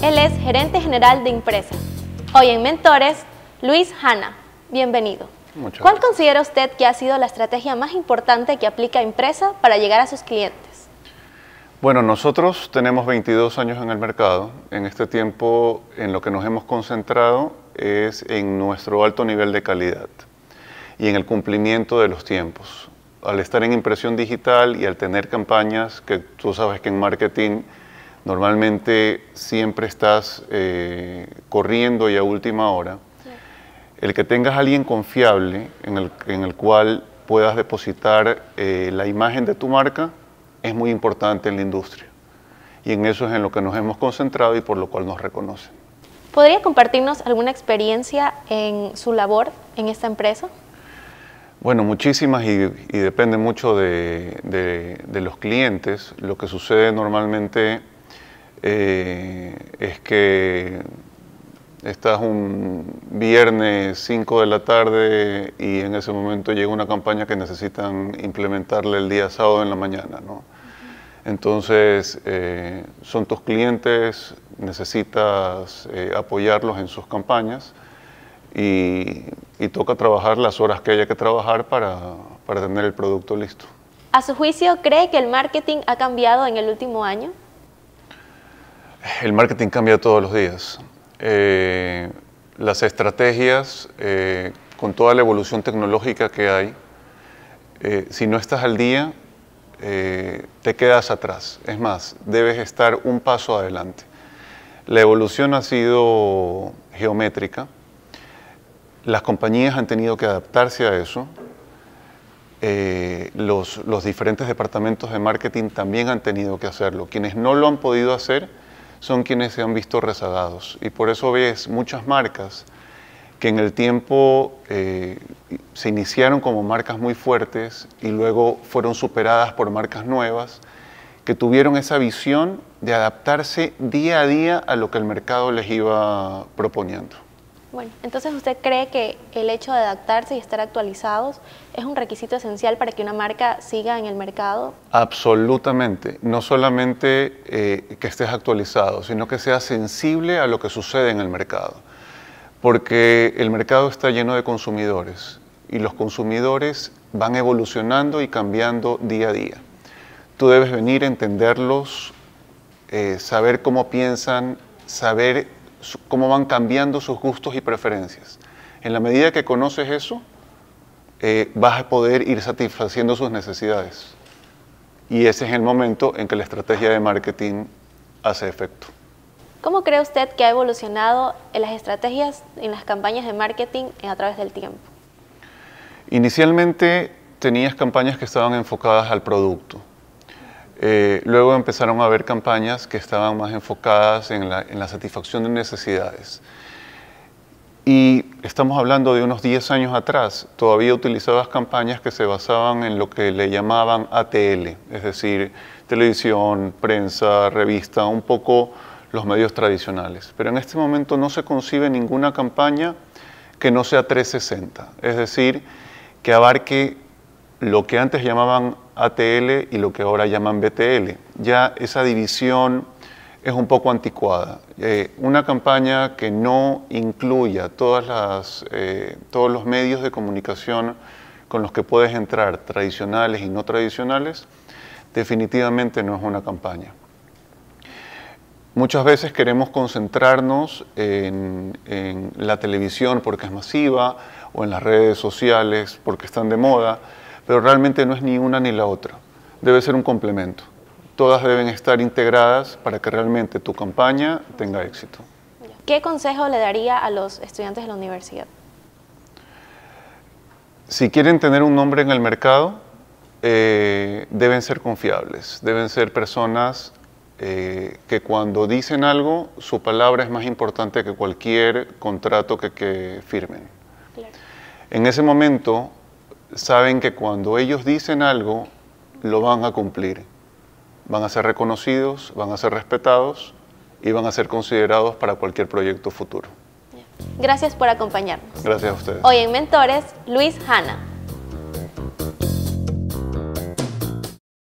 Él es gerente general de Impresa. Hoy en Mentores, Luis Hanna. Bienvenido. ¿Cuál considera usted que ha sido la estrategia más importante que aplica Impresa para llegar a sus clientes? Bueno, nosotros tenemos 22 años en el mercado. En este tiempo, en lo que nos hemos concentrado es en nuestro alto nivel de calidad y en el cumplimiento de los tiempos al estar en impresión digital y al tener campañas, que tú sabes que en marketing Normalmente siempre estás eh, corriendo y a última hora. El que tengas alguien confiable en el, en el cual puedas depositar eh, la imagen de tu marca es muy importante en la industria. Y en eso es en lo que nos hemos concentrado y por lo cual nos reconocen. ¿Podría compartirnos alguna experiencia en su labor en esta empresa? Bueno, muchísimas y, depende mucho de, de, los clientes. Lo que sucede normalmente eh, es que estás un viernes 5 de la tarde y en ese momento llega una campaña que necesitan implementarle el día sábado en la mañana. Entonces, eh, son tus clientes, necesitas eh, apoyarlos en sus campañas y, toca trabajar las horas que haya que trabajar para, para tener el producto listo. ¿A su juicio cree que el marketing ha cambiado en el último año? El marketing cambia todos los días. Eh, las estrategias, eh, con toda la evolución tecnológica que hay, eh, si no estás al día, te quedas atrás. Es más, debes estar un paso adelante. La evolución ha sido geométrica. Las compañías han tenido que adaptarse a eso. los, diferentes departamentos de marketing también han tenido que hacerlo. Quienes no lo han podido hacer son quienes se han visto rezagados. Y por eso ves muchas marcas que en el tiempo eh, se iniciaron como marcas muy fuertes y luego fueron superadas por marcas nuevas que tuvieron esa visión de adaptarse día a día a lo que el mercado les iba proponiendo. Bueno, entonces usted cree que el hecho de adaptarse y estar actualizados es un requisito esencial para que una marca siga en el mercado. Absolutamente. No solamente eh, que estés actualizado, sino que seas sensible a lo que sucede en el mercado. Porque el mercado está lleno de consumidores y los consumidores van evolucionando y cambiando día a día. Tú debes venir a entenderlos, eh, saber cómo piensan, saber cómo van cambiando sus gustos y preferencias. En la medida que conoces eso, eh, vas a poder ir satisfaciendo sus necesidades. Y ese es el momento en que la estrategia de marketing hace efecto. ¿Cómo cree usted que ha evolucionado en las estrategias, en las campañas de marketing a través del tiempo? Inicialmente tenías campañas que estaban enfocadas al producto eh, luego empezaron a haber campañas que estaban más enfocadas en la, satisfacción de necesidades. Y estamos hablando de unos 10 años atrás, todavía utilizabas campañas que se basaban en lo que le llamaban ATL, es decir, televisión, prensa, revista, un poco los medios tradicionales. Pero en este momento no se concibe ninguna campaña que no sea 360, es decir, que abarque lo que antes llamaban ATL y lo que ahora llaman BTL. Ya esa división es un poco anticuada. Eh, una campaña que no incluya eh, todos los medios de comunicación con los que puedes entrar, tradicionales y no tradicionales, definitivamente no es una campaña. Muchas veces queremos concentrarnos en la televisión porque es masiva o en las redes sociales porque están de moda, pero realmente no es ni una ni la otra. Debe ser un complemento. Todas deben estar integradas para que realmente tu campaña tenga éxito. ¿Qué consejo le daría a los estudiantes de la universidad? Si quieren tener un nombre en el mercado, eh, deben ser confiables, deben ser personas eh, que cuando dicen algo, su palabra es más importante que cualquier contrato que, firmen. En ese momento, saben que cuando ellos dicen algo, lo van a cumplir. Van a ser reconocidos, van a ser respetados y van a ser considerados para cualquier proyecto futuro. Gracias por acompañarnos. Gracias a ustedes. Hoy en Mentores, Luis Hanna.